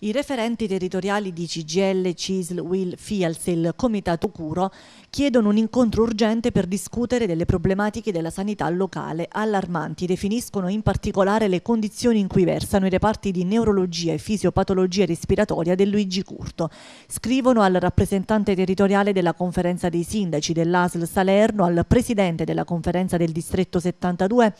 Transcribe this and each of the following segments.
I referenti territoriali di CGL, CISL, WIL, il Comitato Curo chiedono un incontro urgente per discutere delle problematiche della sanità locale. Allarmanti definiscono in particolare le condizioni in cui versano i reparti di neurologia e fisiopatologia respiratoria del Luigi Curto. Scrivono al rappresentante territoriale della conferenza dei sindaci dell'ASL Salerno, al presidente della conferenza del distretto 72,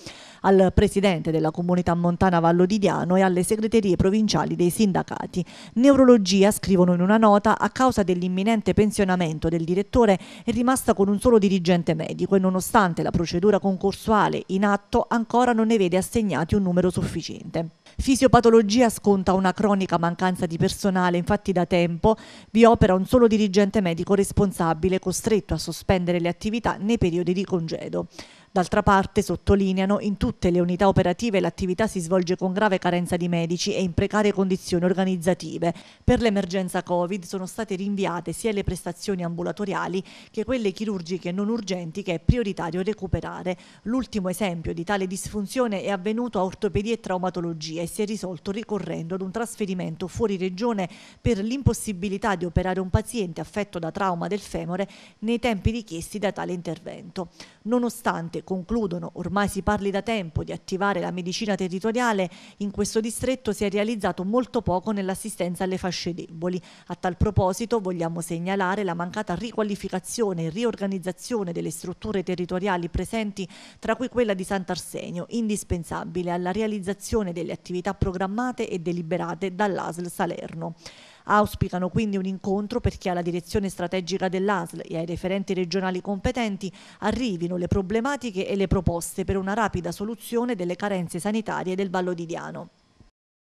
al presidente della comunità montana Vallo di Diano e alle segreterie provinciali dei sindacati. Neurologia, scrivono in una nota, a causa dell'imminente pensionamento del direttore è rimasta con un solo dirigente medico e nonostante la procedura concorsuale in atto ancora non ne vede assegnati un numero sufficiente. Fisiopatologia sconta una cronica mancanza di personale, infatti da tempo vi opera un solo dirigente medico responsabile costretto a sospendere le attività nei periodi di congedo. D'altra parte, sottolineano, in tutte le unità operative l'attività si svolge con grave carenza di medici e in precarie condizioni organizzative. Per l'emergenza Covid sono state rinviate sia le prestazioni ambulatoriali che quelle chirurgiche non urgenti che è prioritario recuperare. L'ultimo esempio di tale disfunzione è avvenuto a ortopedia e traumatologia e si è risolto ricorrendo ad un trasferimento fuori regione per l'impossibilità di operare un paziente affetto da trauma del femore nei tempi richiesti da tale intervento. Nonostante concludono, ormai si parli da tempo di attivare la medicina territoriale, in questo distretto si è realizzato molto poco nell'assistenza alle fasce deboli. A tal proposito vogliamo segnalare la mancata riqualificazione e riorganizzazione delle strutture territoriali presenti, tra cui quella di Sant'Arsenio, indispensabile alla realizzazione delle attività programmate e deliberate dall'ASL Salerno. Auspicano quindi un incontro perché alla direzione strategica dell'ASL e ai referenti regionali competenti arrivino le problematiche e le proposte per una rapida soluzione delle carenze sanitarie del Vallo di Diano.